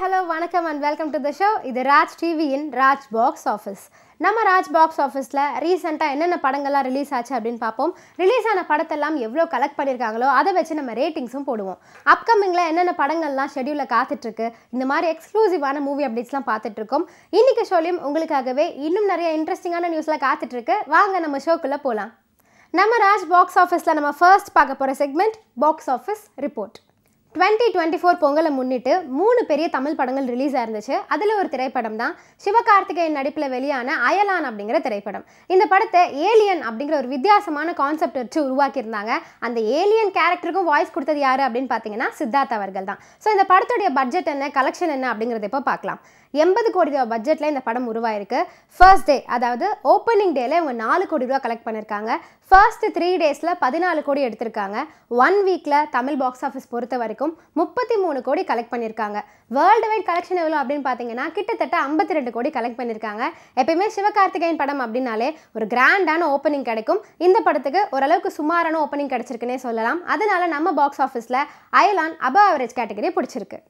hello வணக்கம் and welcome to the show இது ராஜ் டிவியின் ராஜ் பாக்ஸ் ஆஃபீஸ் நம்ம ராஜ் பாக்ஸ் ஆஃபீஸில் ரீசெண்டாக என்னென்ன படங்கள்லாம் ரிலீஸ் ஆச்சு அப்படின்னு பார்ப்போம் ரிலீஸ் ஆன படத்தெல்லாம் எவ்வளோ கலெக்ட் பண்ணியிருக்காங்களோ அதை வச்சு நம்ம ரேட்டிங்ஸும் போடுவோம் அப்கமிங்கில் என்னென்ன படங்கள்லாம் ஷெடியூலில் காத்துட்ருக்கு இந்த மாதிரி எக்ஸ்க்ளூசிவான மூவி அப்டேட்ஸ்லாம் பார்த்துட்ருக்கோம் இன்றைக்கி ஷோலையும் உங்களுக்காகவே இன்னும் நிறைய இன்ட்ரெஸ்டிங்கான நியூஸ்லாம் காத்துட்ருக்கு வாங்க நம்ம ஷோக்குள்ளே போகலாம் நம்ம ராஜ் பாக்ஸ் ஆஃபீஸில் நம்ம ஃபர்ஸ்ட் பார்க்க போகிற segment box office report twenty twenty four பொங்கலை முன்னிட்டு மூணு பெரிய தமிழ் படங்கள் ரிலீஸ் ஆயிருந்துச்சு அதில் ஒரு திரைப்படம் தான் சிவகார்த்திகேயன் நடிப்பில் வெளியான அயலான் அப்படிங்கிற திரைப்படம் இந்த படத்தை ஏலியன் அப்படிங்கிற ஒரு வித்தியாசமான கான்செப்ட் வச்சு உருவாக்கியிருந்தாங்க அந்த ஏலியன் கேரக்டருக்கும் வாய்ஸ் கொடுத்தது யார் அப்படின்னு பார்த்தீங்கன்னா சித்தார்த் அவர்கள் தான் ஸோ இந்த படத்துடைய பட்ஜெட் என்ன கலெக்ஷன் என்ன அப்படிங்கிறத இப்போ பார்க்கலாம் எண்பது கோடி ரூபா பட்ஜெட்டில் இந்த படம் உருவாயிருக்கு ஃபர்ஸ்ட் டே அதாவது ஓப்பனிங் டேல இவங்க நாலு கோடி ரூபா கலெக்ட் பண்ணியிருக்காங்க ஃபர்ஸ்ட் த்ரீ டேஸில் பதினாலு கோடி எடுத்திருக்காங்க ஒன் வீக்கில் தமிழ் பாக்ஸ் ஆஃபீஸ் பொறுத்த வரைக்கும் முப்பத்தி மூணு கோடி கலெக்ட் பண்ணியிருக்காங்க வேர்ல்டு வைட் கலெக்ஷன் எவ்வளோ அப்படின்னு பார்த்தீங்கன்னா கிட்டத்தட்ட ஐம்பத்தி ரெண்டு கோடி கலெக்ட் பண்ணியிருக்காங்க எப்பயுமே சிவகார்த்திகேயன் படம் அப்படின்னாலே ஒரு கிராண்டான ஓப்பனிங் கிடைக்கும் இந்த படத்துக்கு ஓரளவுக்கு சுமாரான ஓப்பனிங் கிடைச்சிருக்குன்னே சொல்லலாம் அதனால நம்ம பாக்ஸ் ஆஃபீஸில் அயலான் அபவ் அவரேஜ் கேட்டகரி பிடிச்சிருக்கு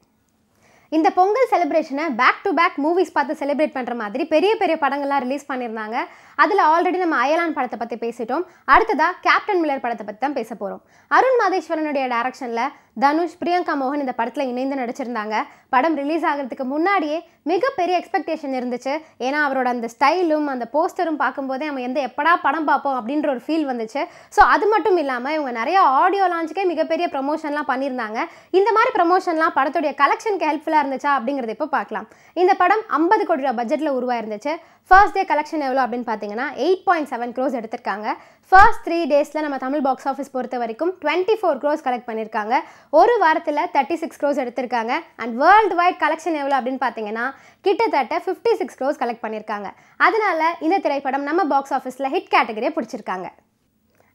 இந்த பொங்கல் செலிப்ரேஷனை பேக் டு பேக் மூவிஸ் பார்த்து செலிப்ரேட் பண்ணுற மாதிரி பெரிய பெரிய படங்கள்லாம் ரிலீஸ் பண்ணியிருந்தாங்க அதில் ஆல்ரெடி நம்ம அயலான் படத்தை பற்றி பேசிட்டோம் அடுத்ததாக கேப்டன் மில்லர் படத்தை பற்றி தான் பேச போகிறோம் அருண் மாதேஸ்வரனுடைய டேரக்ஷனில் தனுஷ் பிரியங்கா மோகன் இந்த படத்தில் இணைந்து நடிச்சிருந்தாங்க படம் ரிலீஸ் ஆகிறதுக்கு முன்னாடியே மிகப்பெரிய எக்ஸ்பெக்டேஷன் இருந்துச்சு ஏன்னா அவரோட அந்த ஸ்டைலும் அந்த போஸ்டரும் பார்க்கும்போதே நம்ம எந்த எப்படா படம் பார்ப்போம் அப்படின்ற ஒரு ஃபீல் வந்துச்சு ஸோ அது மட்டும் இல்லாமல் இவங்க நிறைய ஆடியோ லான்ச்சுக்கே மிகப்பெரிய ப்ரமோஷன்லாம் பண்ணியிருந்தாங்க இந்த மாதிரி ப்ரமோஷன்லாம் படத்துடைய கலெக்ஷனுக்கு ஹெல்ப்ஃபுல்லாக இருந்துச்சா அப்படிங்கிறத இப்போ பார்க்கலாம் இந்த படம் ஐம்பது கோடி ரூபா பட்ஜெட்டில் உருவாயிருந்துச்சு ஃபர்ஸ்ட் டே கலெக்ஷன் எவ்வளோ அப்படின்னு பார்த்தீங்கன்னா எயிட் பாயிண்ட் செவன் க்ரோஸ் எடுத்திருக்காங்க ஃபர்ஸ்ட் த்ரீ டேஸில் நம்ம தமிழ் பாக்ஸ் ஆஃபீஸ் பொறுத்த வரைக்கும் டுவெண்ட்டி ஃபோர் க்ரோஸ் கலெக்ட் பண்ணியிருக்காங்க ஒரு வாரத்தில் தேர்ட்டி சிக்ஸ் க்ரோஸ் எடுத்திருக்காங்க அண்ட் வேர்ல்டு வைட் கலெக்ஷன் எவ்வளோ அப்படின்னு பார்த்தீங்கன்னா கிட்டத்தட்ட ஃபிஃப்டி சிக்ஸ் க்ரோஸ் கலெக்ட் பண்ணியிருக்காங்க அதனால இந்த திரைப்படம் நம்ம பாக்ஸ் ஆஃபீஸில் ஹிட் கேட்டகரியை பிடிச்சிருக்காங்க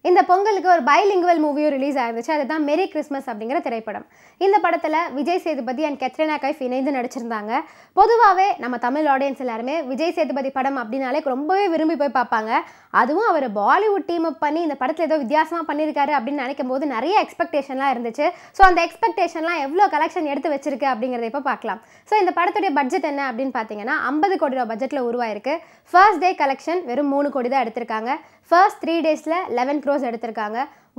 இந்த பொங்கலுக்கு ஒரு பைலிங்குவல் மூவியும் ரிலீஸ் ஆயிருந்துச்சு அதுதான் மெரி கிறிஸ்மஸ் அப்படிங்கிற திரைப்படம் இந்த படத்தில் விஜய் சேதுபதி அண்ட் கெத்ரினா கைஃப் இணைந்து நடிச்சிருந்தாங்க பொதுவாகவே நம்ம தமிழ் ஆடியன்ஸ் எல்லாருமே விஜய் சேதுபதி படம் அப்படின்னாலே ரொம்பவே விரும்பி போய் பார்ப்பாங்க அதுவும் அவர் பாலிவுட் டீம் அப் பண்ணி இந்த படத்தில் ஏதோ வித்தியாசமாக பண்ணியிருக்காரு அப்படின்னு நினைக்கும் போது நிறைய எக்ஸ்பெக்டேஷன்லாம் இருந்துச்சு ஸோ அந்த எக்ஸ்பெக்டேஷன்லாம் எவ்வளோ கலெக்ஷன் எடுத்து வச்சிருக்கு அப்படிங்கிறத இப்போ பார்க்கலாம் ஸோ இந்த படத்துடைய பட்ஜெட் என்ன அப்படின்னு பார்த்தீங்கன்னா ஐம்பது கோடி ரூபா பட்ஜெட்டில் உருவாயிருக்கு ஃபர்ஸ்ட் டே கலெக்ஷன் வெறும் மூணு கோடி தான் எடுத்திருக்காங்க ஃபர்ஸ்ட் த்ரீ டேஸில் லெவன் க்ரோஸ் எடுத்திருக்காங்க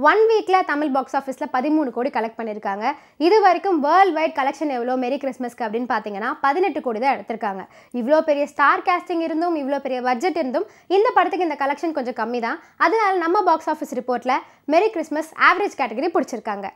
ஒன் வீக்கில் தமிழ் பாக்ஸ் ஆஃபீஸில் பதிமூணு கோடி கலெக்ட் பண்ணியிருக்காங்க இது வரைக்கும் வேர்ல்டு வைட் கலெக்ஷன் எவ்வளோ மெரி கிறிஸ்மஸ்க்கு அப்படின்னு பார்த்தீங்கன்னா பதினெட்டு கோடி தான் எடுத்திருக்காங்க இவ்வளோ பெரிய ஸ்டார் கேஸ்டிங் இருந்தும் இவ்வளோ பெரிய பட்ஜெட் இருந்தும் இந்த படத்துக்கு இந்த கலெக்ஷன் கொஞ்சம் கம்மி தான் அதனால் நம்ம பாக்ஸ் ஆஃபீஸ் ரிப்போர்ட்டில் மெரி கிறிஸ்மஸ் ஆவரேஜ் கேட்டகரி பிடிச்சிருக்காங்க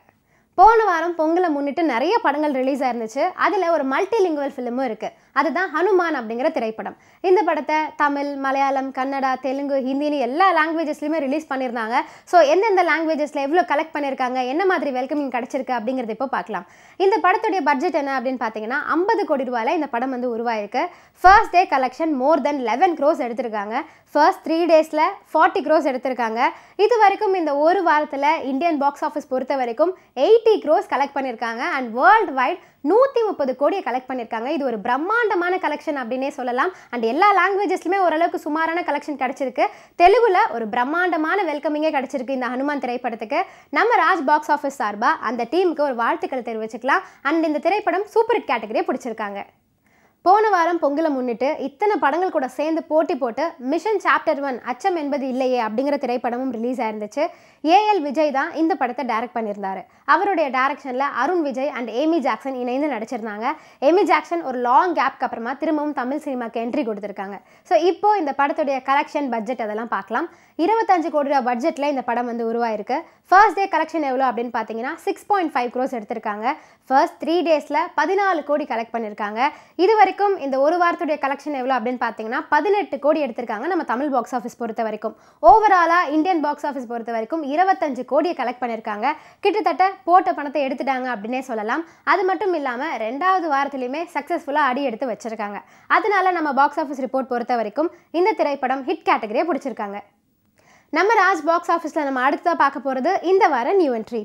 போன வாரம் பொங்கலை முன்னிட்டு நிறைய படங்கள் ரிலீஸ் ஆயிருந்துச்சு அதில் ஒரு மல்டி லிங்குவல் ஃபிலிமும் இருக்குது அதுதான் ஹனுமான் அப்படிங்கிற திரைப்படம் இந்த படத்தை தமிழ் மலையாளம் கன்னடா தெலுங்கு ஹிந்தின்னு எல்லா லாங்குவேஜஸ்லையுமே ரிலீஸ் பண்ணியிருந்தாங்க ஸோ எந்தெந்த லாங்குவேஜஸில் எவ்வளோ கலெக்ட் பண்ணியிருக்காங்க என்ன மாதிரி வெல்கமிங் கிடச்சிருக்கு அப்படிங்கிறத இப்போ பார்க்கலாம் இந்த படத்துடைய பட்ஜெட் என்ன அப்படின்னு பார்த்தீங்கன்னா ஐம்பது கோடி ரூபாயில் இந்த படம் வந்து உருவாயிருக்கு first day collection more than eleven gross எடுத்திருக்காங்க ஃபர்ஸ்ட் த்ரீ டேஸில் ஃபார்ட்டி க்ரோஸ் எடுத்திருக்காங்க இது வரைக்கும் இந்த ஒரு வாரத்தில் இந்தியன் பாக்ஸ் ஆஃபீஸ் பொறுத்த வரைக்கும் எயிட்டி க்ரோஸ் கலெக்ட் பண்ணியிருக்காங்க அண்ட் வேர்ல்டு வைட் நூற்றி முப்பது கோடியை கலெக்ட் பண்ணியிருக்காங்க இது ஒரு பிரம்மாண்டமான கலெக்ஷன் அப்படின்னே சொல்லலாம் அண்ட் எல்லா லாங்குவேஜஸ்லையுமே ஓரளவுக்கு சுமாரான கலெக்ஷன் கிடச்சிருக்கு தெலுங்கில் ஒரு பிரம்மாண்டமான வெல்கமிங்கே கிடச்சிருக்கு இந்த ஹனுமான் திரைப்படத்துக்கு நம்ம ராஜ் பாக்ஸ் ஆஃபீஸ் சார்பாக அந்த டீமுக்கு ஒரு வாழ்த்துக்கள் தெரிவிச்சுக்கலாம் அண்ட் இந்த திரைப்படம் சூப்பர் ஹிட் கேட்டகரியை பிடிச்சிருக்காங்க போன வாரம் பொங்கலை முன்னிட்டு இத்தனை படங்கள் கூட சேர்ந்து போட்டி போட்டு மிஷன் சாப்டர் ஒன் அச்சம் என்பது இல்லையே அப்படிங்கிற திரைப்படமும் ரிலீஸ் ஆயிருந்துச்சு ஏஎல் விஜய் தான் இந்த படத்தை டைரக்ட் பண்ணியிருந்தாரு அவருடைய டைரக்ஷனில் Arun Vijay and Amy Jackson இணைந்து நடிச்சிருந்தாங்க ஏமி ஜாக்சன் ஒரு லாங் கேப்க்கு அப்புறமா திரும்பவும் தமிழ் சினிமாக்கு என்ட்ரி கொடுத்துருக்காங்க ஸோ இப்போ இந்த படத்துடைய கலெக்ஷன் பட்ஜெட் அதெல்லாம் பார்க்கலாம் இருபத்தஞ்சு கோடி ரூபா பட்ஜெட்டில் இந்த படம் வந்து உருவாயிருக்கு ஃபர்ஸ்ட் டே கலெக்ஷன் எவ்வளோ அப்படின்னு பார்த்தீங்கன்னா சிக்ஸ் பாயிண்ட் ஃபைவ் க்ரோஸ் எடுத்திருக்காங்க ஃபர்ஸ்ட் த்ரீ டேஸில் பதினாலு கோடி கலெக்ட் பண்ணியிருக்காங்க இதுவரை வரைக்கும் இந்த ஒரு வாரத்துடைய கலெக்ஷன் எவ்வளோ அப்படின்னு பார்த்தீங்கன்னா பதினெட்டு கோடி எடுத்திருக்காங்க நம்ம தமிழ் பாக்ஸ் ஆஃபீஸ் பொறுத்த வரைக்கும் ஓவராலாக இந்தியன் பாக்ஸ் ஆஃபீஸ் பொறுத்த வரைக்கும் இருபத்தஞ்சு கோடியை கலெக்ட் பண்ணியிருக்காங்க கிட்டத்தட்ட போட்ட பணத்தை எடுத்துட்டாங்க அப்படின்னே சொல்லலாம் அது மட்டும் இல்லாமல் ரெண்டாவது வாரத்துலையுமே சக்ஸஸ்ஃபுல்லாக அடி எடுத்து வச்சுருக்காங்க அதனால நம்ம பாக்ஸ் ஆஃபீஸ் ரிப்போர்ட் பொறுத்த வரைக்கும் இந்த திரைப்படம் ஹிட் கேட்டகரியை பிடிச்சிருக்காங்க நம்ம ராஜ் பாக்ஸ் ஆஃபீஸில் நம்ம அடுத்ததாக பார்க்க போகிறது இந்த வார நியூ என்ட்ரி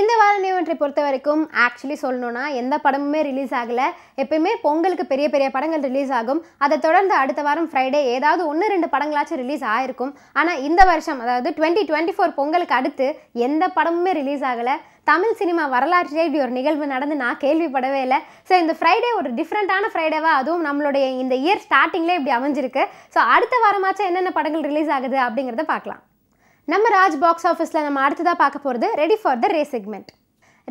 இந்த வார நியூ பொறுத்த வரைக்கும் ஆக்சுவலி சொல்லணும்னா எந்த படமுமே ரிலீஸ் ஆகலை எப்பயுமே பொங்கலுக்கு பெரிய பெரிய படங்கள் ரிலீஸ் ஆகும் அதை தொடர்ந்து அடுத்த வாரம் ஃப்ரைடே ஏதாவது ஒன்று ரெண்டு படங்களாச்சும் ரிலீஸ் ஆயிருக்கும் ஆனால் இந்த வருஷம் அதாவது டுவெண்ட்டி டுவெண்ட்டி ஃபோர் பொங்கலுக்கு அடுத்து எந்த படமுமே ரிலீஸ் ஆகலை தமிழ் சினிமா வரலாற்றிலே இப்படி ஒரு நிகழ்வு நடந்து நான் கேள்விப்படவே இல்லை ஸோ இந்த ஃப்ரைடே ஒரு டிஃப்ரெண்ட்டான ஃப்ரைடேவாக அதுவும் நம்மளுடைய இந்த இயர் ஸ்டார்டிங்லேயே இப்படி அமைஞ்சிருக்கு ஸோ அடுத்த வாரமாச்சும் என்னென்ன படங்கள் ரிலீஸ் ஆகுது அப்படிங்கிறத பார்க்கலாம் நம்ம ராஜ் பாக்ஸ் ஆஃபீஸில் நம்ம அடுத்ததாக பார்க்க போகிறது ready for the ray segment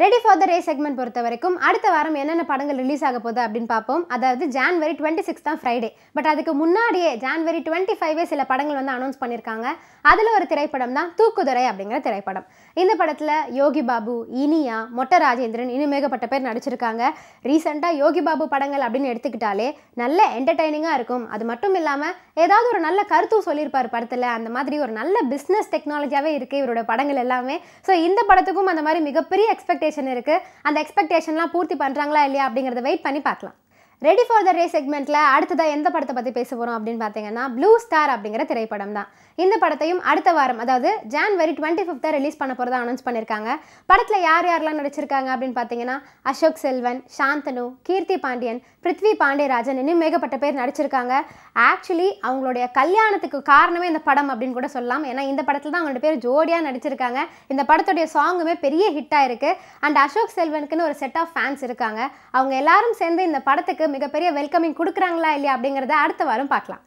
ready for the ray segment பொறுத்த வரைக்கும் அடுத்த வாரம் என்னென்ன படங்கள் ரிலீஸ் ஆக போகுது அப்படின்னு பார்ப்போம் அதாவது ஜான்வரி டுவெண்ட்டி சிக்ஸ் தான் ஃப்ரைடே பட் அதுக்கு முன்னாடியே ஜான்வரி டுவெண்ட்டி ஃபைவே சில படங்கள் வந்து அனௌன்ஸ் பண்ணியிருக்காங்க அதில் ஒரு திரைப்படம் தான் தூக்குதுரை அப்படிங்கிற திரைப்படம் இந்த படத்தில் யோகி பாபு இனியா மொட்டை ராஜேந்திரன் இன்னும் பேர் நடிச்சிருக்காங்க ரீசெண்டாக யோகி பாபு படங்கள் அப்படின்னு எடுத்துக்கிட்டாலே நல்ல என்டர்டைனிங்காக இருக்கும் அது மட்டும் இல்லாமல் ஏதாவது ஒரு நல்ல கருத்து சொல்லியிருப்பார் படத்தில் அந்த மாதிரி ஒரு நல்ல பிஸ்னஸ் டெக்னாலஜியாகவே இருக்குது இவரோட படங்கள் எல்லாமே ஸோ இந்த படத்துக்கும் அந்த மாதிரி மிகப்பெரிய எக்ஸ்பெக்டேஷன் இருக்குது அந்த எக்ஸ்பெக்டேஷன்லாம் பூர்த்தி பண்ணுறாங்களா இல்லையா அப்படிங்கிறத வெயிட் பண்ணி பார்க்கலாம் ரெடி ஃபார் த ரே செக்மெண்ட்டில் அடுத்ததாக எந்த படத்தை பற்றி பேச போகிறோம் அப்படின்னு பார்த்தீங்கன்னா ப்ளூ ஸ்டார் அப்படிங்கிற திரைப்படம் தான் இந்த படத்தையும் அடுத்த வாரம் அதாவது ஜான்வரி டுவெண்ட்டி ஃபிஃப்த்தை ரிலீஸ் பண்ண போகிறதா அனௌன்ஸ் பண்ணியிருக்காங்க படத்தில் யார் யாரெல்லாம் நடிச்சிருக்காங்க அப்படின்னு பார்த்தீங்கன்னா அசோக் செல்வன் சாந்தனு கீர்த்தி பாண்டியன் பிருத்வி பாண்டியராஜன் இன்னும் மேகப்பட்ட பேர் நடிச்சிருக்காங்க ஆக்சுவலி அவங்களுடைய கல்யாணத்துக்கு காரணமே இந்த படம் அப்படின்னு கூட சொல்லலாம் ஏன்னா இந்த படத்தில் தான் அவங்களோட பேர் ஜோடியாக நடிச்சிருக்காங்க இந்த படத்துடைய சாங்குமே பெரிய ஹிட்டாக இருக்குது அண்ட் அசோக் செல்வனுக்குன்னு ஒரு செட் ஆஃப் ஃபேன்ஸ் இருக்காங்க அவங்க எல்லாரும் சேர்ந்து இந்த படத்துக்கு மிகப்பெரிய வெல்கமிங் கொடுக்குறாங்களா இல்லையா அப்படிங்கிறத அடுத்த வாரம் பார்க்கலாம்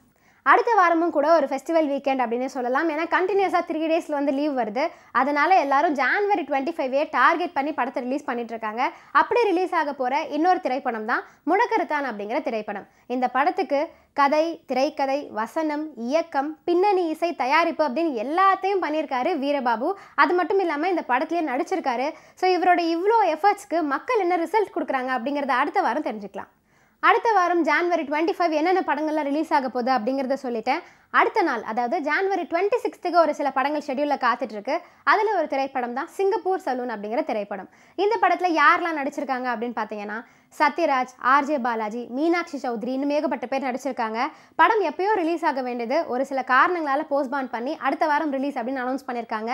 அடுத்த வாரமும் கூட ஒரு ஃபெஸ்டிவல் வீக்கெண்ட் அப்படின்னு சொல்லலாம் ஏன்னா கண்டினியூஸாக த்ரீ டேஸில் வந்து லீவ் வருது அதனால் எல்லாரும் ஜான்வரி டுவெண்ட்டி ஃபைவே டார்கெட் பண்ணி படத்தை ரிலீஸ் பண்ணிட்டுருக்காங்க அப்படி ரிலீஸ் ஆக போகிற இன்னொரு திரைப்படம் தான் முடக்கருத்தான் அப்படிங்கிற திரைப்படம் இந்த படத்துக்கு கதை திரைக்கதை வசனம் இயக்கம் பின்னணி இசை தயாரிப்பு அப்படின்னு எல்லாத்தையும் பண்ணியிருக்காரு வீரபாபு அது மட்டும் இல்லாமல் இந்த படத்துலேயே நடிச்சிருக்காரு ஸோ இவரோட இவ்வளோ எஃபர்ட்ஸ்க்கு மக்கள் என்ன ரிசல்ட் கொடுக்குறாங்க அப்படிங்கிறத அடுத்த வாரம் தெரிஞ்சுக்கலாம் அடுத்த வாரம் ஜான்வரி டுவெண்ட்டி ஃபைவ் என்னென்ன படங்கள்லாம் ரிலீஸ் ஆக போகுது அப்படிங்கிறத சொல்லிட்டேன் அடுத்த நாள் அதாவது ஜான்வரி டுவெண்ட்டி சிக்ஸ்த்துக்கு ஒரு சில படங்கள் ஷெடியூலில் காத்துட்ருக்கு அதில் ஒரு திரைப்படம் தான் சிங்கப்பூர் சலூன் அப்படிங்கிற திரைப்படம் இந்த படத்தில் யாரெல்லாம் நடிச்சிருக்காங்க அப்படின்னு பார்த்தீங்கன்னா சத்யராஜ் ஆர்ஜே பாலாஜி மீனாட்சி சௌத்ரி இன்னும் ஏகப்பட்ட பேர் நடிச்சிருக்காங்க படம் எப்பயோ ரிலீஸ் ஆக வேண்டியது ஒரு சில காரணங்களால் போஸ்ட்பான் பண்ணி அடுத்த வாரம் ரிலீஸ் அப்படின்னு அனௌன்ஸ் பண்ணியிருக்காங்க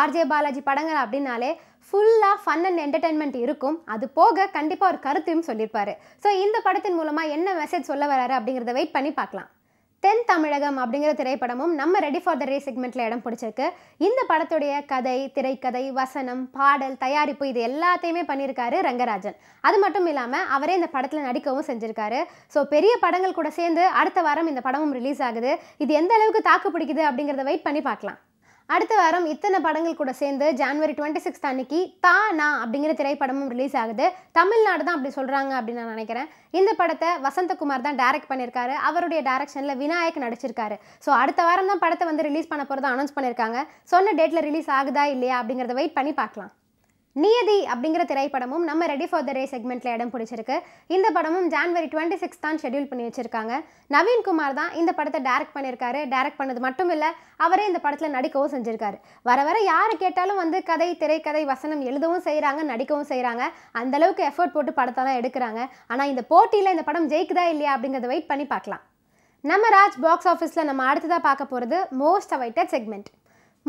ஆர்ஜே பாலாஜி படங்கள் அப்படின்னாலே ஃபுல்லாக ஃபன் அண்ட் என்டர்டைன்மெண்ட் இருக்கும் அது போக கண்டிப்பாக ஒரு கருத்தையும் சொல்லியிருப்பாரு ஸோ இந்த படத்தின் மூலமாக என்ன மெசேஜ் சொல்ல வராரு அப்படிங்கிறத வெயிட் பண்ணி பார்க்கலாம் தென் தமிழகம் அப்படிங்கிற திரைப்படமும் நம்ம ரெடி ஃபார் த ரே செக்மெண்ட்டில் இடம் பிடிச்சிருக்கு இந்த படத்துடைய கதை திரைக்கதை வசனம் பாடல் தயாரிப்பு இது எல்லாத்தையுமே பண்ணியிருக்காரு ரங்கராஜன் அது மட்டும் இல்லாமல் அவரே இந்த படத்தில் நடிக்கவும் செஞ்சுருக்காரு ஸோ பெரிய படங்கள் கூட சேர்ந்து அடுத்த வாரம் இந்த படமும் ரிலீஸ் ஆகுது இது எந்த அளவுக்கு தாக்கு பிடிக்குது அப்படிங்கிறத வெயிட் பண்ணி பார்க்கலாம் அடுத்த வாரம் இத்தனை படங்கள் கூட சேர்ந்து ஜான்வரி டுவெண்ட்டி சிக்ஸ்த் அன்னைக்கு தா நா அப்படிங்கிற திரைப்படமும் ரிலீஸ் ஆகுது தமிழ்நாடு தான் அப்படி சொல்கிறாங்க அப்படின்னு நான் நினைக்கிறேன் இந்த படத்தை வசந்தகுமார் தான் டைரக்ட் பண்ணியிருக்காரு அவருடைய டைரக்ஷனில் விநாயக் நடிச்சிருக்காரு ஸோ அடுத்த வாரம் தான் படத்தை வந்து ரிலீஸ் பண்ண போகிறத அனௌன்ஸ் பண்ணியிருக்காங்க சொன்ன டேட்டில் ரிலீஸ் ஆகுதா இல்லையா அப்படிங்கிறத வெயிட் பண்ணி பார்க்கலாம் நியதி அப்படிங்கிற திரைப்படமும் நம்ம ரெடி ஃபார் த ரே செக்மெண்ட்டில் இடம் பிடிச்சிருக்கு இந்த படமும் ஜான்வரி டுவெண்ட்டி சிக்ஸ் தான் ஷெடியூல் பண்ணி வச்சிருக்காங்க நவீன்குமார் தான் இந்த படத்தை டேரக்ட் பண்ணியிருக்காரு டேரக்ட் பண்ணது மட்டும் இல்லை அவரே இந்த படத்தில் நடிக்கவும் செஞ்சுருக்காரு வர வர யார் கேட்டாலும் வந்து கதை திரைக்கதை வசனம் எழுதவும் செய்கிறாங்க நடிக்கவும் செய்கிறாங்க அந்தளவுக்கு எஃபர்ட் போட்டு படத்தெல்லாம் எடுக்கிறாங்க ஆனால் இந்த போட்டியில் இந்த படம் ஜெயிக்குதா இல்லையா அப்படிங்கிறத வெயிட் பண்ணி பார்க்கலாம் நம்ம ராஜ் பாக்ஸ் ஆஃபீஸில் நம்ம அடுத்ததாக பார்க்க போகிறது most awaited segment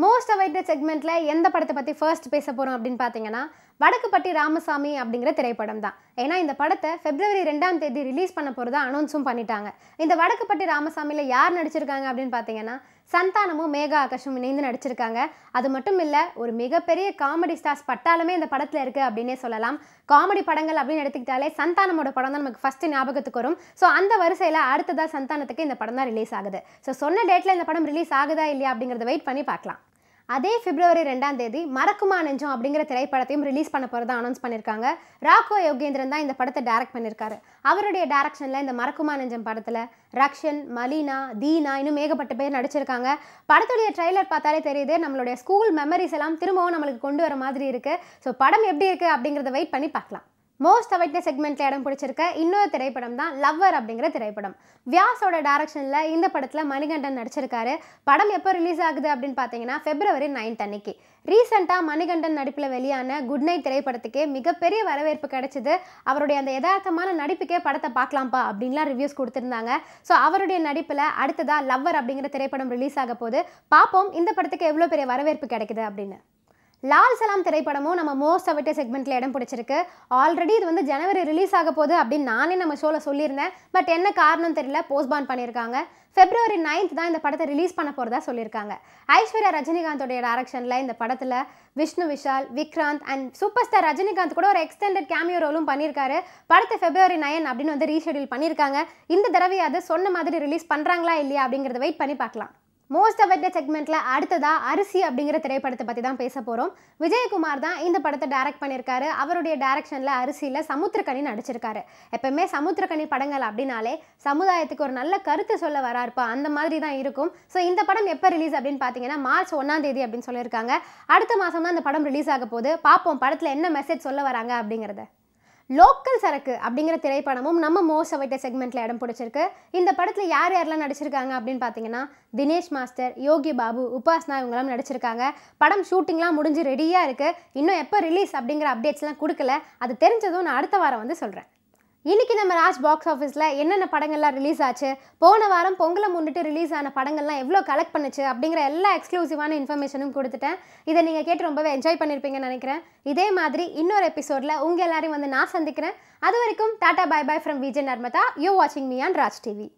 most awaited செக்மெண்ட்டில் எந்த படத்தை பற்றி ஃபர்ஸ்ட் பேச போகிறோம் அப்படின்னு பார்த்தீங்கன்னா வடக்குப்பட்டி ராமசாமி அப்படிங்கிற திரைப்படம் தான் ஏன்னா இந்த படத்தை ஃபெப்ரவரி ரெண்டாம் தேதி ரிலீஸ் பண்ண போகிறதா அனௌன்ஸும் பண்ணிட்டாங்க இந்த வடக்குப்பட்டி ராமசாமியில் யார் நடிச்சிருக்காங்க அப்படின்னு பார்த்தீங்கன்னா சந்தானமும் மேகா ஆகாஷும் இணைந்து நடிச்சிருக்காங்க அது மட்டும் இல்லை ஒரு மிகப்பெரிய காமெடி ஸ்டார்ஸ் பட்டாலுமே இந்த படத்தில் இருக்குது அப்படின்னே சொல்லலாம் காமெடி படங்கள் அப்படின்னு எடுத்துக்கிட்டாலே சந்தானமோட படம் தான் நமக்கு ஃபஸ்ட்டு ஞாபகத்துக்கு வரும் ஸோ அந்த வரிசையில் அடுத்ததாக சந்தானத்துக்கு இந்த படம் தான் ரிலீஸ் ஆகுது ஸோ சொன்ன டேட்டில் இந்த படம் ரிலீஸ் ஆகுதா இல்லையா அப்படிங்கிறத வெயிட் பண்ணி பார்க்கலாம் அதே பிப்ரவரி ரெண்டாம் தேதி மறக்குமா நெஞ்சம் அப்படிங்கிற திரைப்படத்தையும் ரிலீஸ் பண்ண போகிறதா அனௌன்ஸ் பண்ணியிருக்காங்க ராகோ யோகேந்திரன் தான் இந்த படத்தை டைரக்ட் பண்ணியிருக்காரு அவருடைய டேரக்ஷனில் இந்த மறக்குமா நெஞ்சம் படத்தில் ரக்ஷன் மலீனா தீனா இன்னும் ஏகப்பட்ட பேர் நடிச்சிருக்காங்க படத்துடைய ட்ரெய்லர் பார்த்தாலே தெரியுது நம்மளுடைய ஸ்கூல் மெமரிஸ் எல்லாம் திரும்பவும் நம்மளுக்கு கொண்டு வர மாதிரி இருக்குது ஸோ படம் எப்படி இருக்குது அப்படிங்கிறத வெயிட் பண்ணி பார்க்கலாம் மோஸ்ட் அவைட்ன செக்மெண்ட்டில் இடம் பிடிச்சிருக்க இன்னொரு திரைப்படம் தான் லவ்வர் அப்படிங்கிற திரைப்படம் வியாஸோட டேரக்ஷனில் இந்த படத்தில் மணிகண்டன் நடிச்சிருக்காரு படம் எப்போ ரிலீஸ் ஆகுது அப்படின்னு பார்த்தீங்கன்னா பிப்ரவரி நைன்த் அன்னைக்கு ரீசெண்டாக மணிகண்டன் நடிப்பில் வெளியான குட் நைட் திரைப்படத்துக்கே மிகப்பெரிய வரவேற்பு கிடைச்சிது அவருடைய அந்த யதார்த்தமான நடிப்புக்கே படத்தை பார்க்கலாம்ப்பா அப்படின்லாம் ரிவ்யூஸ் கொடுத்துருந்தாங்க ஸோ அவருடைய நடிப்பில் அடுத்ததாக லவ்வர் அப்படிங்கிற திரைப்படம் ரிலீஸ் ஆக போது பார்ப்போம் இந்த படத்துக்கு எவ்வளோ பெரிய வரவேற்பு கிடைக்குது அப்படின்னு லால் சலாம் திரைப்படமும் நம்ம மோஸ்ட் அவிட்ட செக்மெண்ட்டில் இடம் பிடிச்சிருக்கு ஆல்ரெடி இது வந்து ஜனவரி ரிலீஸ் ஆக போகுது அப்படின்னு நானே நம்ம ஷோவில் சொல்லியிருந்தேன் பட் என்ன காரணம் தெரியல போஸ்ட்பான் பண்ணியிருக்காங்க ஃபெப்ரவரி நைன்த் தான் இந்த படத்தை ரிலீஸ் பண்ண போகிறதா சொல்லியிருக்காங்க ஐஸ்வர்யா ரஜினிகாந்தோடைய டேரக்ஷனில் இந்த படத்தில் Vishnu Vishal Vikranth and super star Rajinikanth கூட ஒரு எக்ஸ்டெண்டட் கேமியோ ரோலும் பண்ணியிருக்காரு படத்தை ஃபெப்ரவரி நைன் அப்படின்னு வந்து ரீஷெடியூல் பண்ணியிருக்காங்க இந்த தடவையாவது சொன்ன மாதிரி ரிலீஸ் பண்ணுறாங்களா இல்லையா அப்படிங்கிறத வெயிட் பண்ணி பார்க்கலாம் மோஸ்ட் அவர்ட செக்மெண்ட்ல அடுத்ததாக அரிசி அப்படிங்கிற திரைப்படத்தை பற்றி தான் பேச போகிறோம் விஜயகுமார் தான் இந்த படத்தை டைரக்ட் பண்ணியிருக்காரு அவருடைய டைரக்ஷனில் அரிசியில் சமுத்திரக்கணி நடிச்சிருக்காரு எப்போவுமே சமுத்திரக்கணி படங்கள் அப்படின்னாலே சமுதாயத்துக்கு ஒரு நல்ல கருத்து சொல்ல வராருப்பா அந்த மாதிரி தான் இருக்கும் ஸோ இந்த படம் எப்போ ரிலீஸ் அப்படின்னு பார்த்தீங்கன்னா மார்ச் ஒன்றாம் தேதி அப்படின்னு சொல்லியிருக்காங்க அடுத்த மாதம் தான் இந்த படம் ரிலீஸ் ஆக போகுது பார்ப்போம் படத்தில் என்ன மெசேஜ் சொல்ல வராங்க அப்படிங்கிறத லோக்கல் சரக்கு அப்படிங்கிற திரைப்படமும் நம்ம மோஸ்ட் அவைட்ட செக்மெண்ட்டில் இடம் பிடிச்சிருக்கு இந்த படத்தில் யார் யாரெல்லாம் நடிச்சிருக்காங்க அப்படின்னு பார்த்தீங்கன்னா தினேஷ் மாஸ்டர் யோகி பாபு உபாஸ்னா இவங்களாம் நடிச்சிருக்காங்க படம் ஷூட்டிங்லாம் முடிஞ்சு ரெடியாக இருக்குது இன்னும் எப்போ ரிலீஸ் அப்படிங்கிற அப்டேட்ஸ்லாம் கொடுக்கல அது தெரிஞ்சதும் நான் அடுத்த வாரம் வந்து சொல்கிறேன் இன்றைக்கி நம்ம ராஜ் பாக்ஸ் ஆஃபீஸில் என்னென்ன படங்கள்லாம் ரிலீஸ் ஆச்சு போன வாரம் பொங்கலை முன்னிட்டு ரிலீஸ் ஆன படங்கள்லாம் எவ்வளோ கலெக்ட் பண்ணுச்சு அப்படிங்கிற எல்லா எக்ஸ்க்ளூசிவான இன்ஃபர்மேஷனும் கொடுத்துட்டேன் இதை நீங்கள் கேட்டு ரொம்பவே என்ஜாய் பண்ணியிருப்பீங்கன்னு நினைக்கிறேன் இதே மாதிரி இன்னொரு எபிசோடில் உங்கள் எல்லாரையும் வந்து நான் சந்திக்கிறேன் அது வரைக்கும் tata bye bye from Vijay Narmada you வாட்சிங் மீ ஆன் ராஜ் டிவி